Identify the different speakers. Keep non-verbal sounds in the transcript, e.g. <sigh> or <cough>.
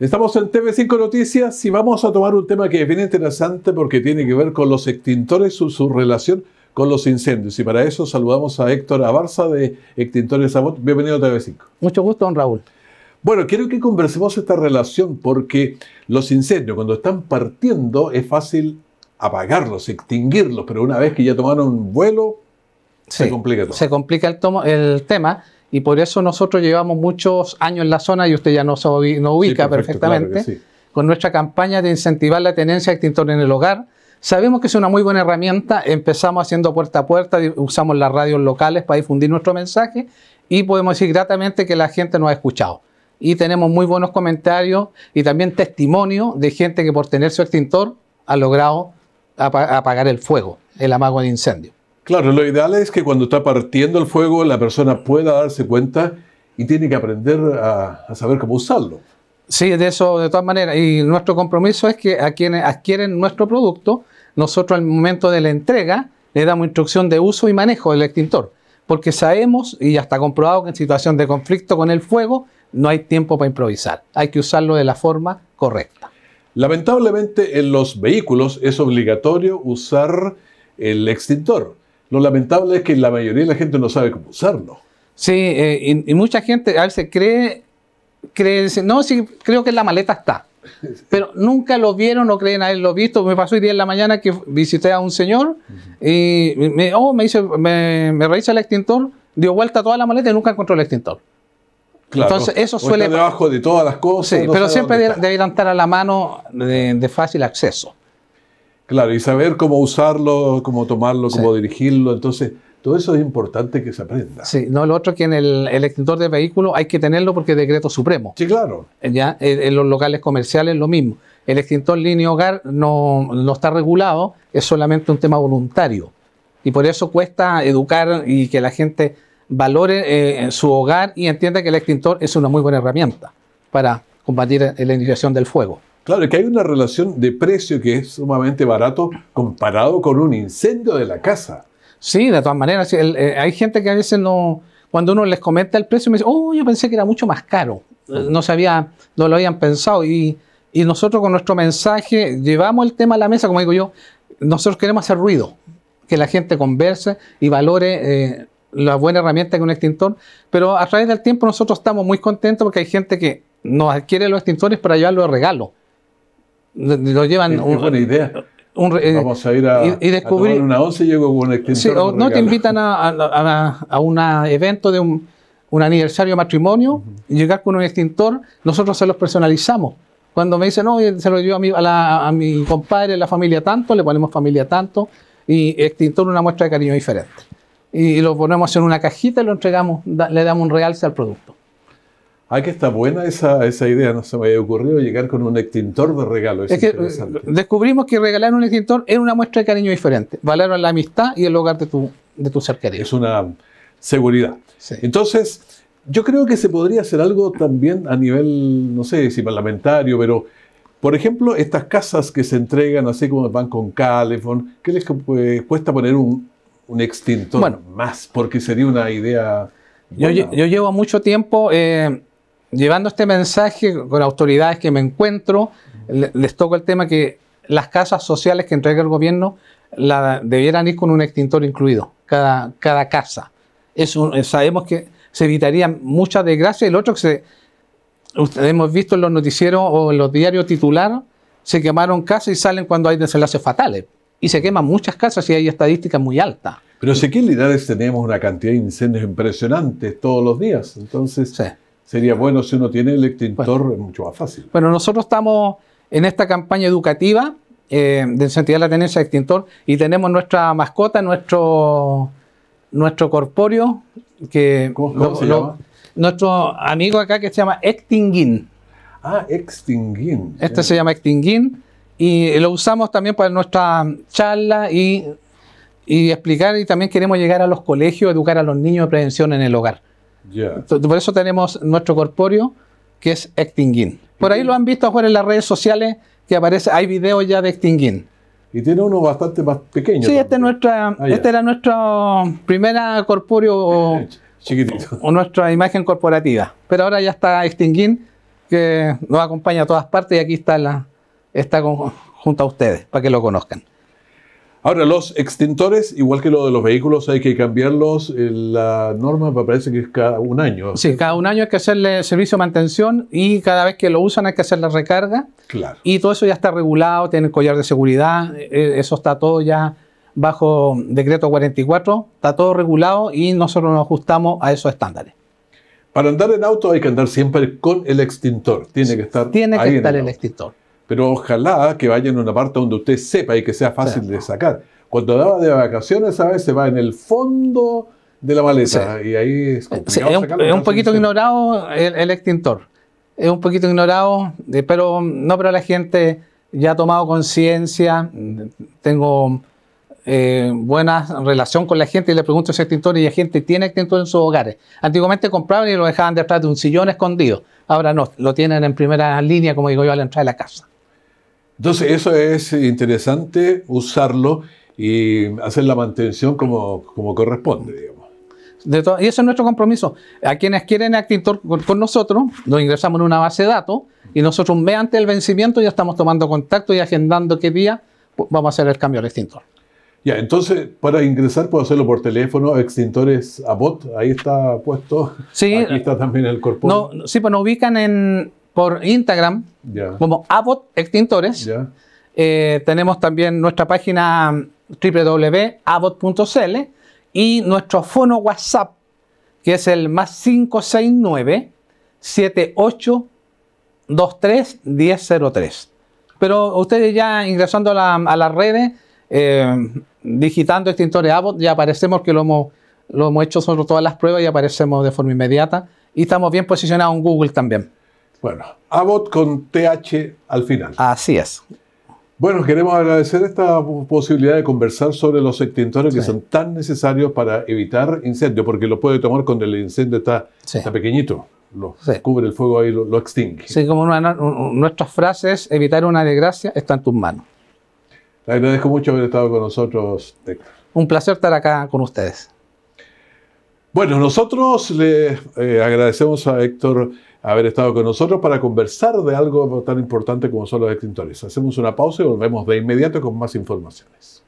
Speaker 1: Estamos en TV5 Noticias y vamos a tomar un tema que es interesante porque tiene que ver con los extintores, y su relación con los incendios. Y para eso saludamos a Héctor Abarza de Extintores Sabot. Bienvenido a TV5. Mucho gusto, don Raúl. Bueno, quiero que conversemos esta relación porque los incendios, cuando están partiendo, es fácil apagarlos, extinguirlos, pero una vez que ya tomaron vuelo, se complica todo. Se complica el,
Speaker 2: el tema y por eso nosotros llevamos muchos años en la zona y usted ya nos, ubica perfectamente. Con nuestra campaña de incentivar la tenencia de extintor en el hogar, sabemos que es una muy buena herramienta. Empezamos haciendo puerta a puerta, usamos las radios locales para difundir nuestro mensaje y podemos decir gratamente que la gente nos ha escuchado. Y tenemos muy buenos comentarios y también testimonio de gente que por tener su extintor ha logrado apagar
Speaker 1: el fuego, el amago de incendio. Claro, lo ideal es que cuando está partiendo el fuego la persona pueda darse cuenta y tiene que aprender a, saber cómo usarlo. Sí,
Speaker 2: de eso, de todas maneras. Y nuestro compromiso es que a quienes adquieren nuestro producto, nosotros al momento de la entrega le damos instrucción de uso y manejo del extintor, porque sabemos y hasta comprobado que en situación de conflicto con el fuego no hay tiempo para improvisar, hay que usarlo de la forma correcta.
Speaker 1: Lamentablemente en los vehículos es obligatorio usar el extintor. Lo lamentable es que la mayoría de la gente no sabe cómo usarlo.
Speaker 2: Sí, eh, y, mucha gente a veces cree, cree, no, sí, creo que la maleta está. <laughs> Pero nunca lo vieron, o creen haberlo visto. Me pasó hoy día en la mañana que visité a un señor y me, oh, me, me, me revisa el extintor, dio vuelta toda la maleta y nunca encontró el extintor.
Speaker 1: Claro, Entonces eso suele... Está debajo de todas las cosas. pero siempre
Speaker 2: debe, adelantar a la mano
Speaker 1: de fácil acceso. Claro, y saber cómo usarlo, cómo tomarlo, cómo dirigirlo. Entonces, todo eso es importante que se aprenda. Sí,
Speaker 2: no, lo otro es que en el, extintor de vehículos hay que tenerlo porque es decreto supremo. Sí, claro. Eh, ya, eh, en, los locales comerciales lo mismo. El extintor línea hogar no, no está regulado, es solamente un tema voluntario. Y por eso cuesta educar y que la gente valore eh, su hogar y entienda que el extintor es una muy buena herramienta para combatir la iniciación del fuego.
Speaker 1: Claro, que hay una relación de precio que es sumamente barato comparado con un incendio de la casa.
Speaker 2: Sí, de todas maneras. Eh, hay gente que a veces no, cuando uno les comenta el precio, me dice, oh, yo pensé que era mucho más caro. No, sabía, no lo habían pensado. Y, nosotros con nuestro mensaje llevamos el tema a la mesa, como digo yo, nosotros queremos hacer ruido, que la gente converse y valore eh, la buena herramienta que un extintor. Pero a través del tiempo nosotros estamos muy contentos porque hay gente que nos adquiere los extintores para llevarlo de regalo lo llevan. Es, buena idea. Eh, Vamos a ir a, y, descubrir, una
Speaker 1: once y llego con un sí, No te
Speaker 2: invitan a, a, a un evento de un, aniversario matrimonio, y llegar con un extintor, nosotros se los personalizamos. Cuando me dicen, no, se lo llevo a mi, a, mi compadre, la familia tanto, le ponemos familia tanto, y extintor una muestra de cariño diferente. Y, lo ponemos en una cajita y lo entregamos, le damos un realce al producto.
Speaker 1: Ah, que está buena esa, esa idea, no se me había ocurrido llegar con un extintor de regalo. Es, que eh,
Speaker 2: descubrimos que regalar un extintor era una muestra de cariño diferente. Valoran la amistad y el hogar de tu,
Speaker 1: de tu ser querido. Es una seguridad. Entonces, yo creo que se podría hacer algo también a nivel, no sé si parlamentario, pero por ejemplo, estas casas que se entregan, así como van con Calefón, ¿qué les eh, cuesta poner un, extintor bueno, más? Porque sería una idea.
Speaker 2: Yo, yo, llevo mucho tiempo eh, llevando este mensaje con autoridades que me encuentro, les toco el tema que las casas sociales que entrega el gobierno la debieran ir con un extintor incluido, cada, cada casa. Eh, sabemos que se evitarían muchas desgracias. El otro que ustedes hemos visto en los noticieros o en los diarios titular, se quemaron casas y salen cuando hay desenlaces fatales. Y se queman muchas casas y hay estadísticas muy altas.
Speaker 1: Pero si aquí en tenemos una cantidad de incendios impresionantes todos los días. Entonces, Sería bueno si uno tiene el extintor, es mucho más fácil.
Speaker 2: Bueno, nosotros estamos en esta campaña educativa eh, de incentivar la tenencia de extintor y tenemos nuestra mascota, nuestro, nuestro corpóreo, que nuestro amigo acá que se llama Extinguin.
Speaker 1: Ah, Extinguin.
Speaker 2: Este se llama Extinguin y lo usamos también para nuestra charla y, y explicar y también queremos llegar a los colegios, educar a los niños de prevención en el hogar. Por eso tenemos nuestro corpóreo, que es Extinguin. Por ahí lo han visto afuera en las redes sociales que aparece, hay videos ya de Extinguin.
Speaker 1: Y tiene uno bastante más pequeño. Sí,
Speaker 2: este, nuestra, ah, este era nuestro primera corpóreo <laughs> o nuestra imagen corporativa. Pero ahora ya está Extinguin, que nos acompaña a todas partes y aquí está, la, está junto a ustedes, para que lo conozcan.
Speaker 1: Ahora, los extintores, igual que lo de los vehículos, hay que cambiarlos. Eh, la norma me parece que es cada un año. Sí,
Speaker 2: cada un año hay que hacerle servicio de mantención y cada vez que lo usan hay que hacer la recarga. Claro. Y todo eso ya está regulado, tiene el collar de seguridad, eh, eh, eso está todo ya bajo decreto 44, está todo regulado y nosotros nos ajustamos a esos estándares.
Speaker 1: Para andar en auto hay que andar siempre con el extintor, tiene que estar. Tiene que estar el extintor pero ojalá que vaya en una parte donde usted sepa y que sea fácil de sacar. Cuando daba de vacaciones, a veces va en el fondo de la maleta y ahí es complicado. es, un, poquito
Speaker 2: ignorado el, extintor, es un poquito ignorado, eh, pero no, pero la gente ya ha tomado conciencia, tengo eh, buena relación con la gente y le pregunto ese extintor y la gente tiene extintor en sus hogares. Antiguamente compraban y lo dejaban detrás de un sillón escondido, ahora no, lo tienen en primera línea, como digo yo, a la entrada de la casa.
Speaker 1: Entonces eso es interesante usarlo y hacer la mantención como, corresponde, digamos.
Speaker 2: y eso es nuestro compromiso. A quienes quieren extintor con, nosotros, nos ingresamos en una base de datos y nosotros un mes antes del vencimiento ya estamos tomando contacto y agendando qué día vamos a hacer el cambio al extintor.
Speaker 1: Ya, entonces para ingresar puedo hacerlo por teléfono, extintores a bot, ahí está puesto. Sí, Aquí está también el corpóreo. No, sí,
Speaker 2: pues nos ubican en por Instagram como Abbott Extintores. Eh, tenemos también nuestra página www.abbott.cl y nuestro fono WhatsApp, que es el más 569 7823 1003. Pero ustedes ya ingresando a, las redes, eh, digitando extintores Abbott, ya aparecemos que lo hemos, lo hemos hecho sobre todas las pruebas y aparecemos de forma inmediata. Y estamos bien posicionados en Google también. Bueno,
Speaker 1: Abbott con TH al final. Así es. Bueno, queremos agradecer esta posibilidad de conversar sobre los extintores que son tan necesarios para evitar incendios, porque lo puede tomar cuando el incendio está, está pequeñito. Lo cubre el fuego ahí, lo, extingue. Sí, como nuestras
Speaker 2: frases, evitar una desgracia está en tus manos. Le agradezco mucho haber estado con nosotros, Héctor. Un placer estar acá con ustedes.
Speaker 1: Bueno, nosotros le eh, agradecemos a Héctor haber estado con nosotros para conversar de algo tan importante como son los extintores. Hacemos una pausa y volvemos de inmediato con más informaciones.